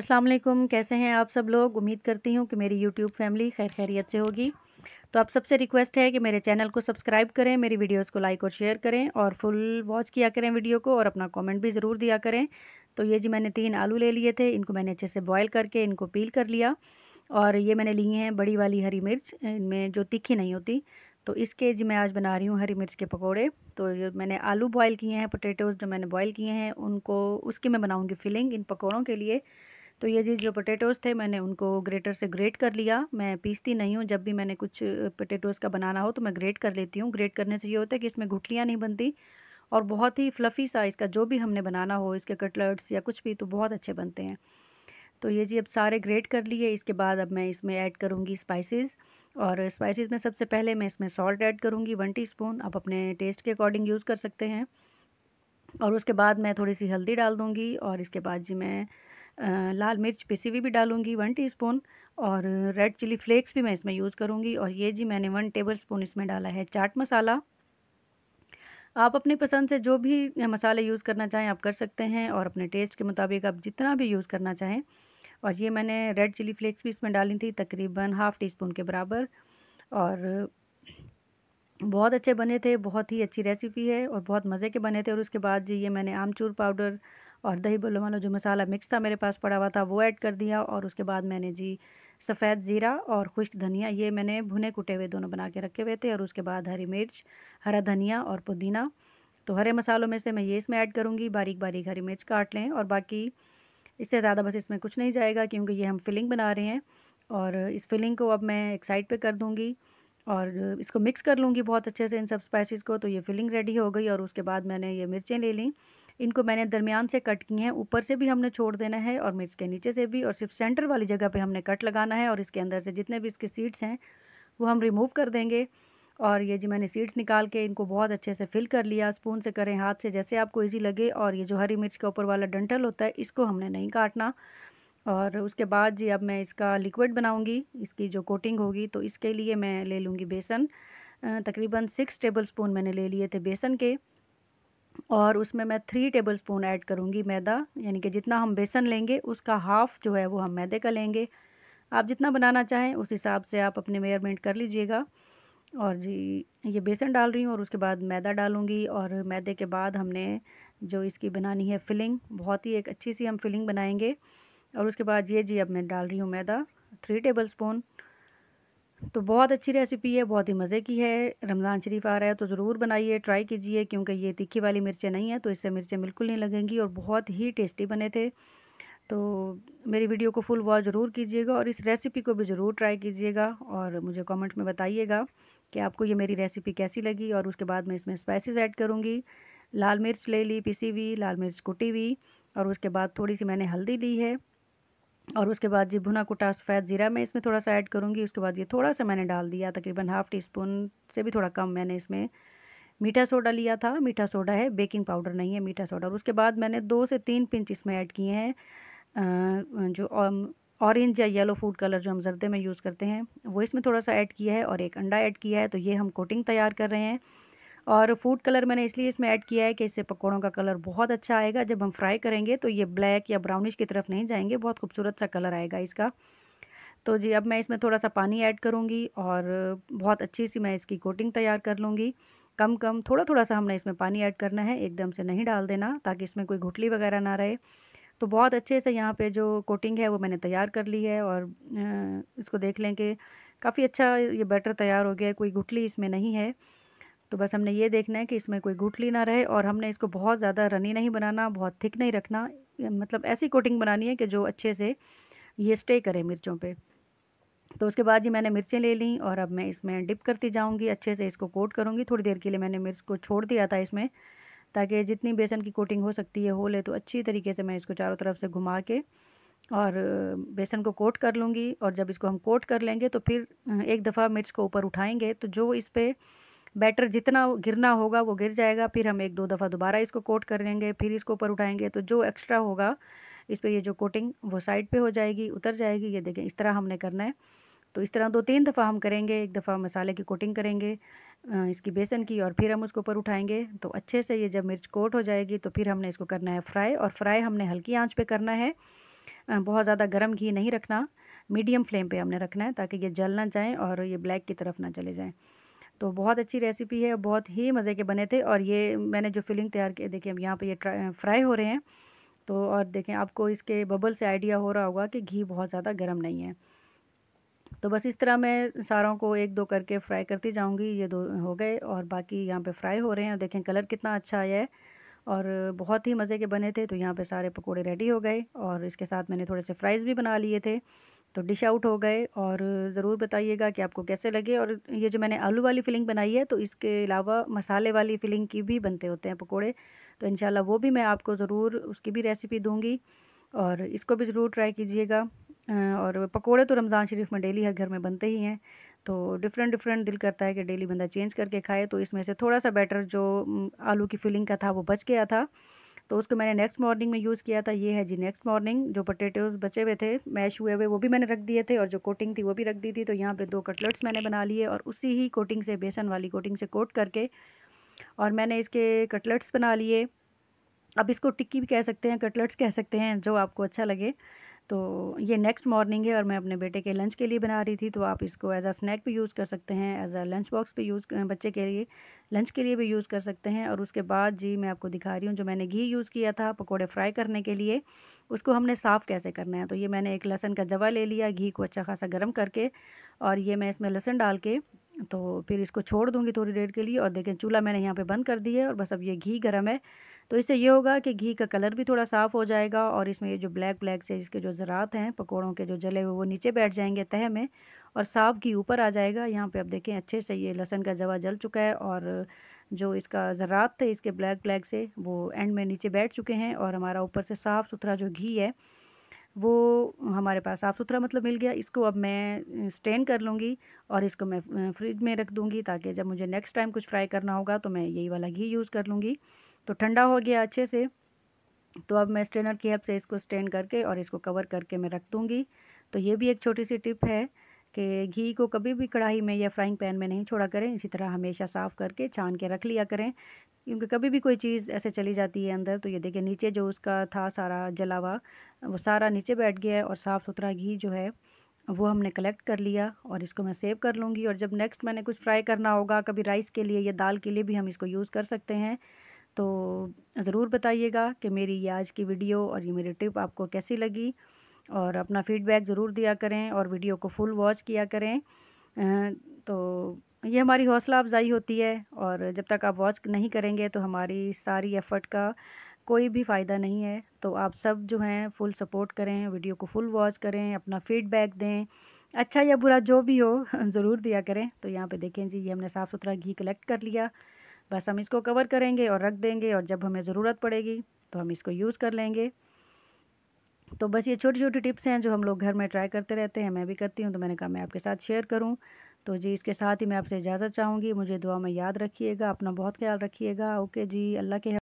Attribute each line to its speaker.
Speaker 1: अस्सलाम वालेकुम कैसे हैं आप सब लोग उम्मीद करती हूँ कि मेरी यूट्यूब फैमिली खैर खैरियत से होगी तो आप सबसे रिक्वेस्ट है कि मेरे चैनल को सब्सक्राइब करें मेरी वीडियोस को लाइक और शेयर करें और फुल वॉच किया करें वीडियो को और अपना कमेंट भी ज़रूर दिया करें तो ये जी मैंने तीन आलू ले लिए थे इनको मैंने अच्छे से बॉयल करके इनको पील कर लिया और ये मैंने लिए हैं बड़ी वाली हरी मिर्च इनमें जो तीखी नहीं होती तो इसके जी मैं आज बना रही हूँ हरी मिर्च के पकोड़े तो जो मैंने आलू बॉयल किए हैं पोटैटोज़ जो मैंने बॉयल किए हैं उनको उसकी मैं बनाऊँगी फिलिंग इन पकौड़ों के लिए तो ये जी जो पोटैटोज़ थे मैंने उनको ग्रेटर से ग्रेट कर लिया मैं पीसती नहीं हूँ जब भी मैंने कुछ पोटैटोज़ का बनाना हो तो मैं ग्रेट कर लेती हूँ ग्रेट करने से ये होता है कि इसमें घुटलियाँ नहीं बनती और बहुत ही फ्लफ़ी सा इसका जो भी हमने बनाना हो इसके कटलर्ट्स या कुछ भी तो बहुत अच्छे बनते हैं तो ये जी अब सारे ग्रेट कर लिए इसके बाद अब मैं इसमें ऐड करूँगी स्पाइसेस और स्पाइसेस में सबसे पहले मैं इसमें सॉल्ट ऐड करूँगी वन टीस्पून आप अपने टेस्ट के अकॉर्डिंग यूज़ कर सकते हैं और उसके बाद मैं थोड़ी सी हल्दी डाल दूँगी और इसके बाद जी मैं लाल मिर्च पिसी हुई भी डालूँगी वन टीस्पून और रेड चिली फ्लेक्स भी मैं इसमें यूज़ करूँगी और ये जी मैंने वन टेबल स्पून इसमें डाला है चाट मसाला आप अपनी पसंद से जो भी मसाले यूज़ करना चाहें आप कर सकते हैं और अपने टेस्ट के मुताबिक आप जितना भी यूज़ करना चाहें और ये मैंने रेड चिली फ्लेक्स भी इसमें डाली थी तकरीबन हाफ़ टी स्पून के बराबर और बहुत अच्छे बने थे बहुत ही अच्छी रेसिपी है और बहुत मज़े के बने थे और उसके बाद जी ये मैंने आमचूर पाउडर और दही बल्लू वाला जो मसाला मिक्स था मेरे पास पड़ा हुआ था वो ऐड कर दिया और उसके बाद मैंने जी सफ़ेद ज़ीरा और खुश्क धनिया ये मैंने भुने कुटे हुए दोनों बना के रखे हुए थे और उसके बाद हरी मिर्च हरा धनिया और पुदीना तो हरे मसालों में से मैं ये इसमें ऐड करूँगी बारीक बारीक हरी मिर्च काट लें और बाकी इससे ज़्यादा बस इसमें कुछ नहीं जाएगा क्योंकि ये हम फिलिंग बना रहे हैं और इस फिलिंग को अब मैं एक साइड पर कर दूँगी और इसको मिक्स कर लूँगी बहुत अच्छे से इन सब स्पाइसिस को तो ये फिलिंग रेडी हो गई और उसके बाद मैंने ये मिर्चें ले लीं इनको मैंने दरमियान से कट की हैं ऊपर से भी हमने छोड़ देना है और मिर्च के नीचे से भी और सिर्फ सेंटर वाली जगह पे हमने कट लगाना है और इसके अंदर से जितने भी इसके सीड्स हैं वो हम रिमूव कर देंगे और ये जी मैंने सीड्स निकाल के इनको बहुत अच्छे से फिल कर लिया स्पून से करें हाथ से जैसे आपको ईजी लगे और ये जो हरी मिर्च का ऊपर वाला डंटल होता है इसको हमने नहीं काटना और उसके बाद जी अब मैं इसका लिक्विड बनाऊंगी इसकी जो कोटिंग होगी तो इसके लिए मैं ले लूँगी बेसन तकरीबन सिक्स टेबल स्पून मैंने ले लिए थे बेसन के और उसमें मैं थ्री टेबल स्पून ऐड करूँगी मैदा यानी कि जितना हम बेसन लेंगे उसका हाफ़ जो है वो हम मैदे का लेंगे आप जितना बनाना चाहें उस हिसाब से आप अपने मेयरमेंट कर लीजिएगा और जी ये बेसन डाल रही हूँ और उसके बाद मैदा डालूँगी और मैदे के बाद हमने जो इसकी बनानी है फिलिंग बहुत ही एक अच्छी सी हम फिलिंग बनाएंगे और उसके बाद ये जी अब मैं डाल रही हूँ मैदा थ्री टेबल स्पून तो बहुत अच्छी रेसिपी है बहुत ही मज़े की है रमज़ान शरीफ आ रहा है तो ज़रूर बनाइए ट्राई कीजिए क्योंकि ये तीखी वाली मिर्चें नहीं है तो इससे मिर्चें बिल्कुल नहीं लगेंगी और बहुत ही टेस्टी बने थे तो मेरी वीडियो को फुल वॉच ज़रूर कीजिएगा और इस रेसिपी को भी ज़रूर ट्राई कीजिएगा और मुझे कमेंट में बताइएगा कि आपको ये मेरी रेसिपी कैसी लगी और उसके बाद मैं इसमें स्पाइसेस ऐड करूँगी लाल मिर्च ले ली पिसी हुई लाल मिर्च कुटी हुई और उसके बाद थोड़ी सी मैंने हल्दी ली है और उसके बाद ये भुना कुटा सफ़ेद ज़ीरा मैं इसमें थोड़ा सा ऐड करूँगी उसके बाद ये थोड़ा सा मैंने डाल दिया तकरीबन हाफ़ टी स्पून से भी थोड़ा कम मैंने इसमें मीठा सोडा लिया था मीठा सोडा है बेकिंग पाउडर नहीं है मीठा सोडा और उसके बाद मैंने दो से तीन पिंच इसमें ऐड किए हैं जो ऑरेंज या येलो फूड कलर जो हम जर्दे में यूज़ करते हैं वो इसमें थोड़ा सा ऐड किया है और एक अंडा ऐड किया है तो ये हम कोटिंग तैयार कर रहे हैं और फूड कलर मैंने इसलिए इसमें ऐड किया है कि इससे पकौड़ों का कलर बहुत अच्छा आएगा जब हम फ्राई करेंगे तो ये ब्लैक या ब्राउनिश की तरफ नहीं जाएंगे बहुत खूबसूरत सा कलर आएगा इसका तो जी अब मैं इसमें थोड़ा सा पानी ऐड करूँगी और बहुत अच्छी सी मैं इसकी कोटिंग तैयार कर लूँगी कम कम थोड़ा थोड़ा सा हमने इसमें पानी ऐड करना है एकदम से नहीं डाल देना ताकि इसमें कोई घुटली वगैरह ना रहे तो बहुत अच्छे से यहाँ पे जो कोटिंग है वो मैंने तैयार कर ली है और इसको देख लें कि काफ़ी अच्छा ये बैटर तैयार हो गया है कोई घुटली इसमें नहीं है तो बस हमने ये देखना है कि इसमें कोई गुटली ना रहे और हमने इसको बहुत ज़्यादा रनी नहीं बनाना बहुत थिक नहीं रखना मतलब ऐसी कोटिंग बनानी है कि जो अच्छे से ये स्टे करे मिर्चों पे तो उसके बाद जी मैंने मिर्चें ले ली और अब मैं इसमें डिप करती जाऊँगी अच्छे से इसको कोट करूँगी थोड़ी देर के लिए मैंने मिर्च को छोड़ दिया था इसमें ताकि जितनी बेसन की कोटिंग हो सकती है हो ले तो अच्छी तरीके से मैं इसको चारों तरफ से घुमा के और बेसन को कोट कर लूँगी और जब इसको हम कोट कर लेंगे तो फिर एक दफ़ा मिर्च को ऊपर उठाएंगे तो जो इस पर बैटर जितना गिरना होगा वो गिर जाएगा फिर हम एक दो दफ़ा दोबारा इसको कोट कर लेंगे फिर इसको ऊपर उठाएंगे तो जो एक्स्ट्रा होगा इस पर ये जो कोटिंग वो साइड पे हो जाएगी उतर जाएगी ये देखें इस तरह हमने करना है तो इस तरह दो तीन दफ़ा हम करेंगे एक दफ़ा मसाले की कोटिंग करेंगे इसकी बेसन की और फिर हम उसको ऊपर उठाएंगे तो अच्छे से ये जब मिर्च कोट हो जाएगी तो फिर हमने इसको करना है फ्राई और फ्राई हमने हल्की आँच पर करना है बहुत ज़्यादा गर्म घी नहीं रखना मीडियम फ्लेम पर हमने रखना है ताकि ये जल ना जाएँ और ये ब्लैक की तरफ ना चले जाएँ तो बहुत अच्छी रेसिपी है बहुत ही मज़े के बने थे और ये मैंने जो फिलिंग तैयार की देखिए अब यहाँ पर ये फ्राई हो रहे हैं तो और देखें आपको इसके बबल से आइडिया हो रहा होगा कि घी बहुत ज़्यादा गर्म नहीं है तो बस इस तरह मैं सारों को एक दो करके फ्राई करती जाऊंगी ये दो हो गए और बाकी यहाँ पे फ्राई हो रहे हैं देखें कलर कितना अच्छा आया है और बहुत ही मज़े के बने थे तो यहाँ पे सारे पकोड़े रेडी हो गए और इसके साथ मैंने थोड़े से फ्राइज़ भी बना लिए थे तो डिश आउट हो गए और ज़रूर बताइएगा कि आपको कैसे लगे और ये जो मैंने आलू वाली फिलिंग बनाई है तो इसके अलावा मसाले वाली फिलिंग की भी बनते होते हैं पकोड़े तो इन वो भी मैं आपको ज़रूर उसकी भी रेसिपी दूँगी और इसको भी ज़रूर ट्राई कीजिएगा और पकोड़े तो रमज़ान शरीफ में डेली हर घर में बनते ही हैं तो डिफरेंट डिफरेंट दिल करता है कि डेली बंदा चेंज करके खाए तो इसमें से थोड़ा सा बैटर जो आलू की फिलिंग का था वो बच गया था तो उसको मैंने नेक्स्ट मॉर्निंग में यूज़ किया था ये है जी नेक्स्ट मॉर्निंग जो पटेटोज़ बचे हुए थे मैश हुए हुए वो भी मैंने रख दिए थे और जो कोटिंग थी वो भी रख दी थी तो यहाँ पर दो कटलेट्स मैंने बना लिए और उसी ही कोटिंग से बेसन वाली कोटिंग से कोट करके और मैंने इसके कटलेट्स बना लिए अब इसको टिक्की भी कह सकते हैं कटलेट्स कह सकते हैं जो आपको अच्छा लगे तो ये नेक्स्ट मॉर्निंग है और मैं अपने बेटे के लंच के लिए बना रही थी तो आप इसको एज आ स्नैक भी यूज़ कर सकते हैं एज आ लंच बॉक्स भी यूज़ बच्चे के लिए लंच के लिए भी यूज़ कर सकते हैं और उसके बाद जी मैं आपको दिखा रही हूँ जो मैंने घी यूज़ किया था पकौड़े फ्राई करने के लिए उसको हमने साफ़ कैसे करना है तो ये मैंने एक लहसन का जवा ले लिया घी को अच्छा खासा गर्म करके और ये मैं इसमें लहसन डाल के तो फिर इसको छोड़ दूँगी थोड़ी देर के लिए और देखें चूल्हा मैंने यहाँ पर बंद कर दिया और बस अब ये घी गर्म है तो इससे ये होगा कि घी का कलर भी थोड़ा साफ़ हो जाएगा और इसमें ये जो ब्लैक ब्लैक से इसके जो ज़रात हैं पकौड़ों के जो जले हुए वो नीचे बैठ जाएंगे तह में और साफ घी ऊपर आ जाएगा यहाँ पे आप देखें अच्छे से ये लहसन का जवा जल चुका है और जो इसका ज़रात थे इसके ब्लैक ब्लैक से वो एंड में नीचे बैठ चुके हैं और हमारा ऊपर से साफ़ सुथरा जो घी है वो हमारे पास साफ़ सुथरा मतलब मिल गया इसको अब मैं स्टेन कर लूँगी और इसको मैं फ्रिज में रख दूँगी ताकि जब मुझे नेक्स्ट टाइम कुछ फ्राई करना होगा तो मैं यही वाला घी यूज़ कर लूँगी तो ठंडा हो गया अच्छे से तो अब मैं स्ट्रेनर की हेल्प से इसको स्ट्रेन करके और इसको कवर करके मैं रख दूँगी तो ये भी एक छोटी सी टिप है कि घी को कभी भी कढ़ाई में या फ्राइंग पैन में नहीं छोड़ा करें इसी तरह हमेशा साफ़ करके छान के रख लिया करें क्योंकि कभी भी कोई चीज़ ऐसे चली जाती है अंदर तो ये देखिए नीचे जो उसका था सारा जलावा वो सारा नीचे बैठ गया है और साफ़ सुथरा घी जो है वो हमने कलेक्ट कर लिया और इसको मैं सेव कर लूँगी और जब नेक्स्ट मैंने कुछ फ्राई करना होगा कभी राइस के लिए या दाल के लिए भी हम इसको यूज़ कर सकते हैं तो ज़रूर बताइएगा कि मेरी ये आज की वीडियो और ये मेरी टिप आपको कैसी लगी और अपना फीडबैक ज़रूर दिया करें और वीडियो को फुल वॉच किया करें तो ये हमारी हौसला अफजाई होती है और जब तक आप वॉच नहीं करेंगे तो हमारी सारी एफ़र्ट का कोई भी फ़ायदा नहीं है तो आप सब जो हैं फुल सपोर्ट करें वीडियो को फुल वॉच करें अपना फीडबैक दें अच्छा या बुरा जो भी हो ज़रूर दिया करें तो यहाँ पे देखें जी ये हमने साफ़ सुथरा घी कलेक्ट कर लिया बस हम इसको कवर करेंगे और रख देंगे और जब हमें ज़रूरत पड़ेगी तो हम इसको यूज़ कर लेंगे तो बस ये छोटी छोटी टिप्स हैं जो हम लोग घर में ट्राई करते रहते हैं मैं भी करती हूँ तो मैंने कहा मैं आपके साथ शेयर करूँ तो जी इसके साथ ही मैं आपसे इजाज़त चाहूँगी मुझे दुआ में याद रखिएगा अपना बहुत ख्याल रखिएगा ओके जी अल्लाह के